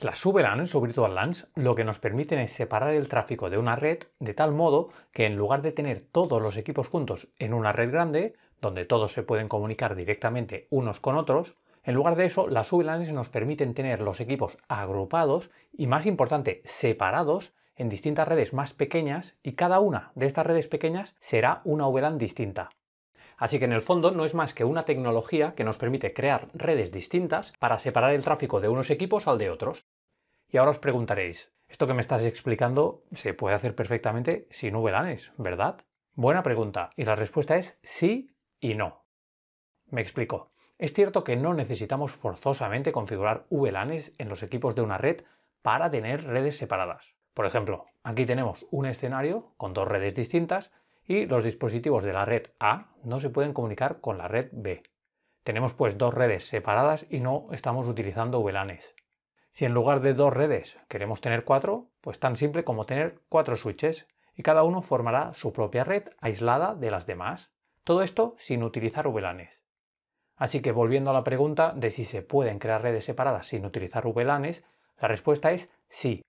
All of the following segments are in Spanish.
Las VLANs o Virtual LANs lo que nos permiten es separar el tráfico de una red de tal modo que en lugar de tener todos los equipos juntos en una red grande, donde todos se pueden comunicar directamente unos con otros, en lugar de eso, las VLANs nos permiten tener los equipos agrupados y, más importante, separados en distintas redes más pequeñas y cada una de estas redes pequeñas será una VLAN distinta. Así que en el fondo no es más que una tecnología que nos permite crear redes distintas para separar el tráfico de unos equipos al de otros. Y ahora os preguntaréis, esto que me estás explicando se puede hacer perfectamente sin VLANs, ¿verdad? Buena pregunta, y la respuesta es sí y no. Me explico. Es cierto que no necesitamos forzosamente configurar VLANs en los equipos de una red para tener redes separadas. Por ejemplo, aquí tenemos un escenario con dos redes distintas y los dispositivos de la red A no se pueden comunicar con la red B. Tenemos pues dos redes separadas y no estamos utilizando VLANs. Si en lugar de dos redes queremos tener cuatro, pues tan simple como tener cuatro switches y cada uno formará su propia red aislada de las demás. Todo esto sin utilizar VLANs. Así que volviendo a la pregunta de si se pueden crear redes separadas sin utilizar VLANs, la respuesta es sí.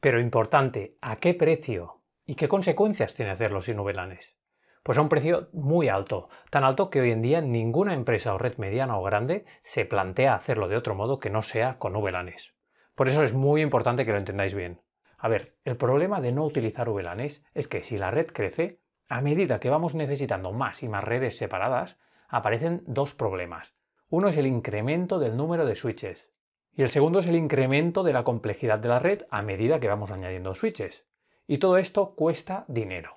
Pero importante, ¿a qué precio? ¿Y qué consecuencias tiene hacerlo sin VLANs? Pues a un precio muy alto, tan alto que hoy en día ninguna empresa o red mediana o grande se plantea hacerlo de otro modo que no sea con VLANs. Por eso es muy importante que lo entendáis bien. A ver, el problema de no utilizar VLANs es que si la red crece, a medida que vamos necesitando más y más redes separadas, aparecen dos problemas. Uno es el incremento del número de switches y el segundo es el incremento de la complejidad de la red a medida que vamos añadiendo switches. Y todo esto cuesta dinero.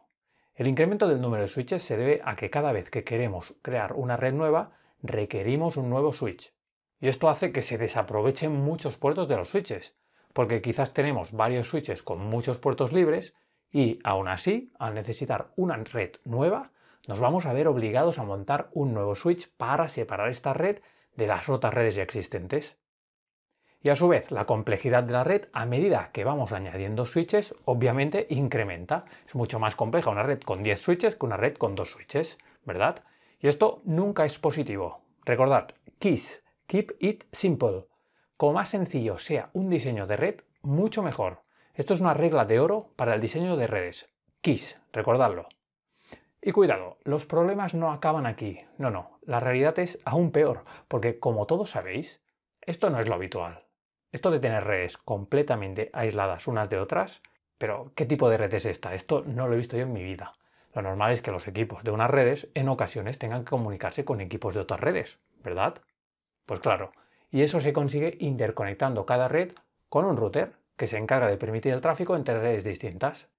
El incremento del número de switches se debe a que cada vez que queremos crear una red nueva, requerimos un nuevo switch. Y esto hace que se desaprovechen muchos puertos de los switches, porque quizás tenemos varios switches con muchos puertos libres y aún así, al necesitar una red nueva, nos vamos a ver obligados a montar un nuevo switch para separar esta red de las otras redes ya existentes y a su vez la complejidad de la red a medida que vamos añadiendo switches obviamente incrementa. Es mucho más compleja una red con 10 switches que una red con 2 switches, ¿verdad? Y esto nunca es positivo. Recordad, KISS, Keep It Simple. Como más sencillo sea un diseño de red, mucho mejor. Esto es una regla de oro para el diseño de redes. KISS, recordadlo. Y cuidado, los problemas no acaban aquí. No, no, la realidad es aún peor, porque como todos sabéis, esto no es lo habitual. Esto de tener redes completamente aisladas unas de otras, pero ¿qué tipo de red es esta? Esto no lo he visto yo en mi vida. Lo normal es que los equipos de unas redes en ocasiones tengan que comunicarse con equipos de otras redes, ¿verdad? Pues claro, y eso se consigue interconectando cada red con un router que se encarga de permitir el tráfico entre redes distintas.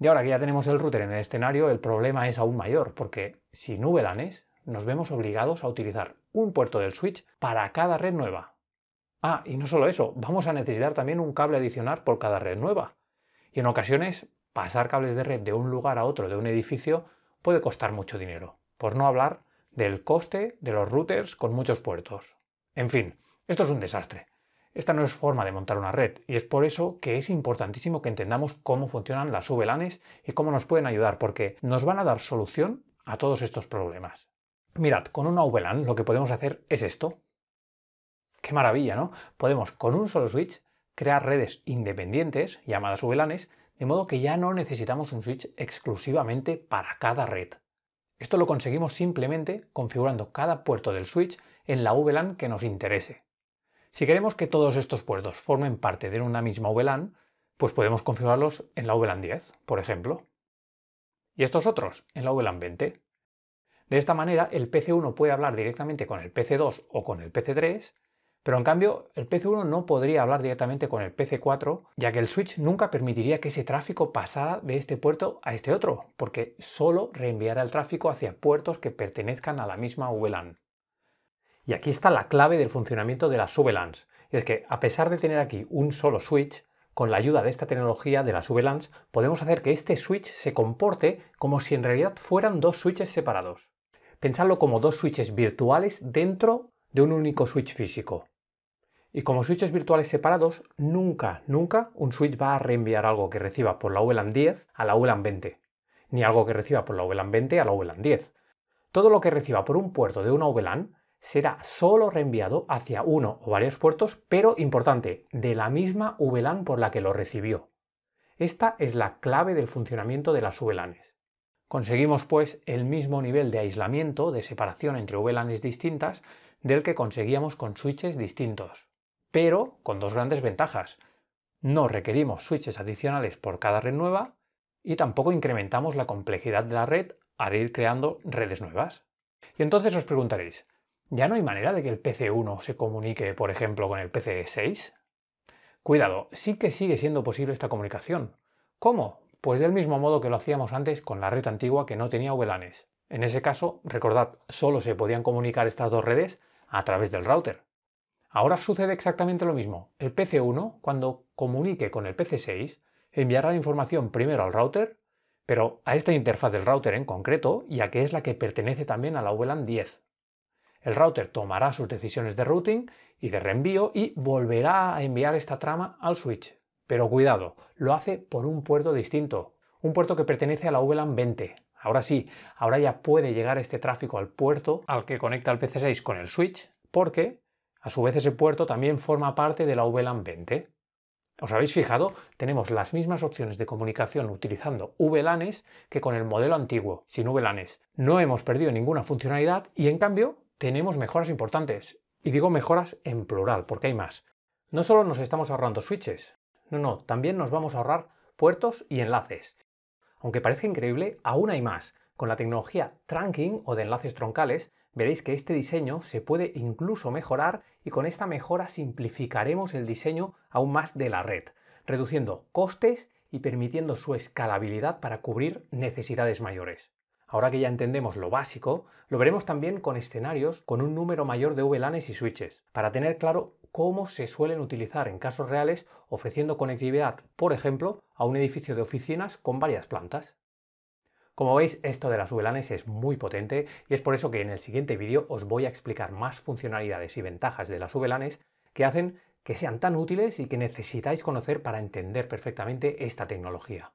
Y ahora que ya tenemos el router en el escenario, el problema es aún mayor, porque si sin VLANes nos vemos obligados a utilizar un puerto del switch para cada red nueva, Ah, y no solo eso, vamos a necesitar también un cable adicional por cada red nueva. Y en ocasiones, pasar cables de red de un lugar a otro de un edificio puede costar mucho dinero, por no hablar del coste de los routers con muchos puertos. En fin, esto es un desastre. Esta no es forma de montar una red y es por eso que es importantísimo que entendamos cómo funcionan las VLANs y cómo nos pueden ayudar porque nos van a dar solución a todos estos problemas. Mirad, con una VLAN lo que podemos hacer es esto. Qué maravilla, ¿no? Podemos con un solo switch crear redes independientes, llamadas VLANs, de modo que ya no necesitamos un switch exclusivamente para cada red. Esto lo conseguimos simplemente configurando cada puerto del switch en la VLAN que nos interese. Si queremos que todos estos puertos formen parte de una misma VLAN, pues podemos configurarlos en la VLAN 10, por ejemplo, y estos otros en la VLAN 20. De esta manera, el PC1 puede hablar directamente con el PC2 o con el PC3 pero en cambio, el PC1 no podría hablar directamente con el PC4, ya que el switch nunca permitiría que ese tráfico pasara de este puerto a este otro, porque solo reenviará el tráfico hacia puertos que pertenezcan a la misma VLAN. Y aquí está la clave del funcionamiento de las VLANs. Es que, a pesar de tener aquí un solo switch, con la ayuda de esta tecnología de las VLANs, podemos hacer que este switch se comporte como si en realidad fueran dos switches separados. Pensadlo como dos switches virtuales dentro de un único switch físico. Y como switches virtuales separados, nunca, nunca un switch va a reenviar algo que reciba por la VLAN 10 a la VLAN 20, ni algo que reciba por la VLAN 20 a la VLAN 10. Todo lo que reciba por un puerto de una VLAN será solo reenviado hacia uno o varios puertos, pero importante, de la misma VLAN por la que lo recibió. Esta es la clave del funcionamiento de las VLANs. Conseguimos pues el mismo nivel de aislamiento, de separación entre VLANs distintas, del que conseguíamos con switches distintos pero con dos grandes ventajas. No requerimos switches adicionales por cada red nueva y tampoco incrementamos la complejidad de la red al ir creando redes nuevas. Y entonces os preguntaréis, ¿ya no hay manera de que el PC1 se comunique, por ejemplo, con el PC6? Cuidado, sí que sigue siendo posible esta comunicación. ¿Cómo? Pues del mismo modo que lo hacíamos antes con la red antigua que no tenía VLANs. En ese caso, recordad, solo se podían comunicar estas dos redes a través del router. Ahora sucede exactamente lo mismo. El PC1, cuando comunique con el PC6, enviará la información primero al router, pero a esta interfaz del router en concreto, ya que es la que pertenece también a la VLAN 10. El router tomará sus decisiones de routing y de reenvío y volverá a enviar esta trama al switch. Pero cuidado, lo hace por un puerto distinto, un puerto que pertenece a la VLAN 20. Ahora sí, ahora ya puede llegar este tráfico al puerto al que conecta el PC6 con el switch, porque a su vez, ese puerto también forma parte de la VLAN 20. ¿Os habéis fijado? Tenemos las mismas opciones de comunicación utilizando VLANs que con el modelo antiguo, sin VLANs. No hemos perdido ninguna funcionalidad y en cambio tenemos mejoras importantes. Y digo mejoras en plural, porque hay más. No solo nos estamos ahorrando switches, no, no, también nos vamos a ahorrar puertos y enlaces. Aunque parece increíble, aún hay más. Con la tecnología trunking o de enlaces troncales, veréis que este diseño se puede incluso mejorar y con esta mejora simplificaremos el diseño aún más de la red, reduciendo costes y permitiendo su escalabilidad para cubrir necesidades mayores. Ahora que ya entendemos lo básico, lo veremos también con escenarios con un número mayor de VLANs y switches, para tener claro cómo se suelen utilizar en casos reales ofreciendo conectividad, por ejemplo, a un edificio de oficinas con varias plantas. Como veis, esto de las VLANs es muy potente y es por eso que en el siguiente vídeo os voy a explicar más funcionalidades y ventajas de las VLANs que hacen que sean tan útiles y que necesitáis conocer para entender perfectamente esta tecnología.